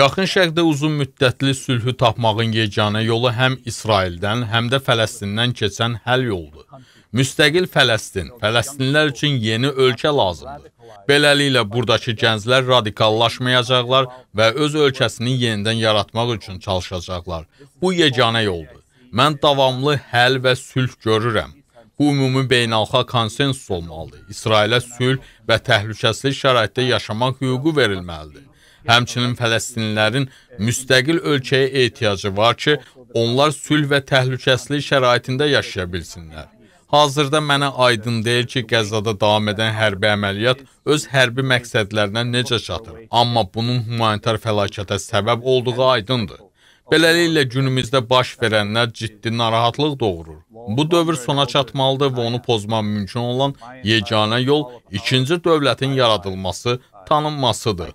Yaxın Şərqdə uzun müddətli sülhü tapmağın yeganə yolu həm İsraildən, həm də Fələstindən keçən həll yoldur. Müstəqil Fələstin, Fələstinlər üçün yeni ölkə lazımdır. Beləliklə, buradakı gənclər radikallaşmayacaqlar və öz ölkəsini yenidən yaratmaq üçün çalışacaqlar. Bu yeganə yoldur. Mən davamlı həll və sülh görürəm. Bu ümumi beynəlxalq konsensus olmalıdır. İsrailə sülh və təhlükəsizlik şəraitdə yaşamaq hüququ verilməlidir. Həmçinin fələstinlilərin müstəqil ölkəyə ehtiyacı var ki, onlar sülh və təhlükəsizlik şəraitində yaşaya bilsinlər. Hazırda mənə aydın deyil ki, Qəzzada davam edən hərbi əməliyyat öz hərbi məqsədlərinə necə çatır. Amma bunun humanitar fəlakətə səbəb olduğu aydındır. Beləliklə günümüzdə baş verənlər ciddi narahatlıq doğurur. Bu dövr sona çatmalıdır və onu pozmaq mümkün olan yeganə yol ikinci dövlətin yaradılması, tanınmasıdır.